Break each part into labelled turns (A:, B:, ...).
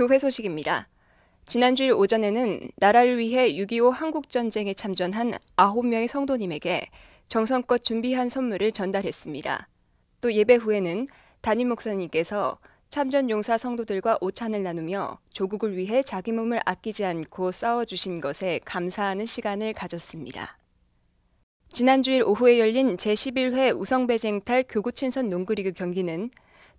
A: 교회 소식입니다. 지난주일 오전에는 나라를 위해 6.25 한국전쟁에 참전한 9명의 성도님에게 정성껏 준비한 선물을 전달했습니다. 또 예배 후에는 담임 목사님께서 참전 용사 성도들과 오찬을 나누며 조국을 위해 자기 몸을 아끼지 않고 싸워주신 것에 감사하는 시간을 가졌습니다. 지난주일 오후에 열린 제11회 우성배쟁탈 교구친선 농구리그 경기는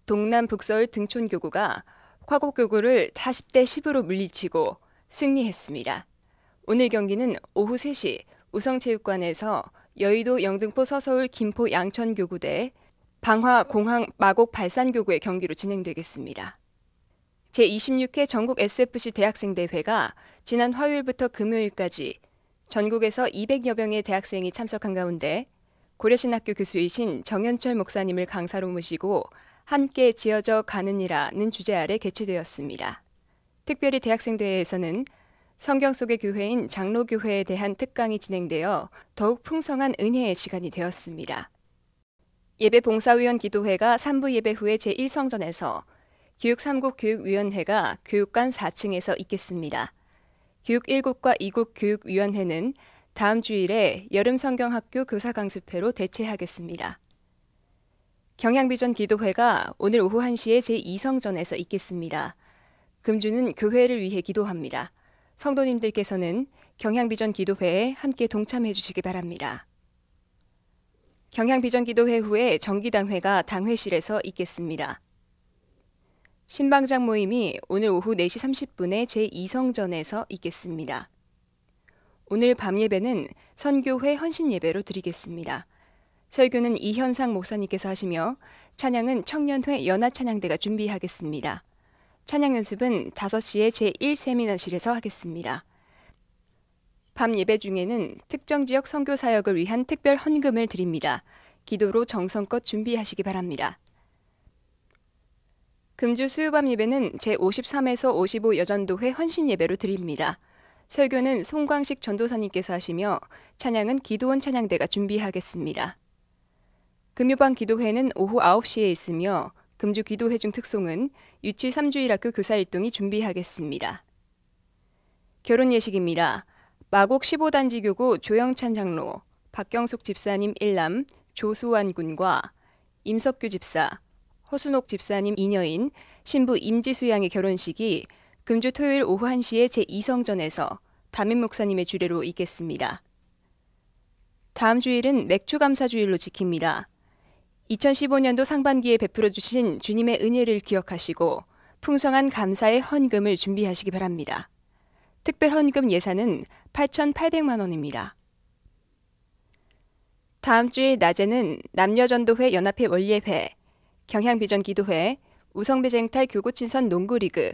A: 동남 북서울 등촌교구가 화곡교구를 40대 10으로 물리치고 승리했습니다. 오늘 경기는 오후 3시 우성체육관에서 여의도 영등포 서서울 김포 양천교구 대 방화 공항 마곡 발산교구의 경기로 진행되겠습니다. 제26회 전국 SFC 대학생 대회가 지난 화요일부터 금요일까지 전국에서 200여 명의 대학생이 참석한 가운데 고려신학교 교수이신 정현철 목사님을 강사로 모시고 함께 지어져 가느니라는 주제 아래 개최되었습니다. 특별히 대학생대회에서는 성경 속의 교회인 장로교회에 대한 특강이 진행되어 더욱 풍성한 은혜의 시간이 되었습니다. 예배 봉사위원 기도회가 3부 예배 후에 제1성전에서 교육 3국 교육위원회가 교육관 4층에서 있겠습니다. 교육 1국과 2국 교육위원회는 다음 주일에 여름 성경학교 교사 강습회로 대체하겠습니다. 경향비전 기도회가 오늘 오후 1시에 제2성전에서 있겠습니다. 금주는 교회를 위해 기도합니다. 성도님들께서는 경향비전 기도회에 함께 동참해 주시기 바랍니다. 경향비전 기도회 후에 정기당회가 당회실에서 있겠습니다. 신방장 모임이 오늘 오후 4시 30분에 제2성전에서 있겠습니다. 오늘 밤 예배는 선교회 헌신 예배로 드리겠습니다. 설교는 이현상 목사님께서 하시며 찬양은 청년회 연합찬양대가 준비하겠습니다. 찬양 연습은 5시에 제1세미나실에서 하겠습니다. 밤 예배 중에는 특정 지역 선교 사역을 위한 특별 헌금을 드립니다. 기도로 정성껏 준비하시기 바랍니다. 금주 수요밤 예배는 제53에서 55 여전도회 헌신 예배로 드립니다. 설교는 송광식 전도사님께서 하시며 찬양은 기도원 찬양대가 준비하겠습니다. 금요방 기도회는 오후 9시에 있으며 금주 기도회 중 특송은 유치 3주일학교 교사 일동이 준비하겠습니다. 결혼 예식입니다. 마곡 15단지 교구 조영찬 장로, 박경숙 집사님 1남 조수환 군과 임석규 집사, 허순옥 집사님 2녀인 신부 임지수 양의 결혼식이 금주 토요일 오후 1시에 제2성전에서 담임 목사님의 주례로 있겠습니다. 다음 주일은 맥주 감사 주일로 지킵니다. 2015년도 상반기에 베풀어 주신 주님의 은혜를 기억하시고 풍성한 감사의 헌금을 준비하시기 바랍니다. 특별 헌금 예산은 8,800만 원입니다. 다음 주일 낮에는 남녀전도회 연합회 원예회, 경향비전기도회, 우성배쟁탈 교구친선 농구리그,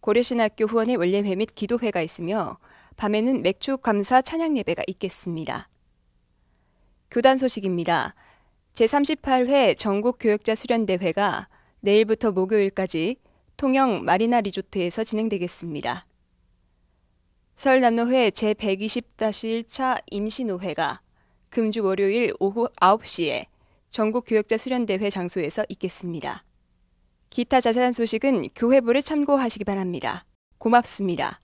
A: 고려신학교 후원의 원예회 및 기도회가 있으며 밤에는 맥주 감사 찬양 예배가 있겠습니다. 교단 소식입니다. 제38회 전국교역자 수련대회가 내일부터 목요일까지 통영 마리나 리조트에서 진행되겠습니다. 서울남로회 제120-1차 임시노회가 금주 월요일 오후 9시에 전국교역자 수련대회 장소에서 있겠습니다. 기타 자세한 소식은 교회부를 참고하시기 바랍니다. 고맙습니다.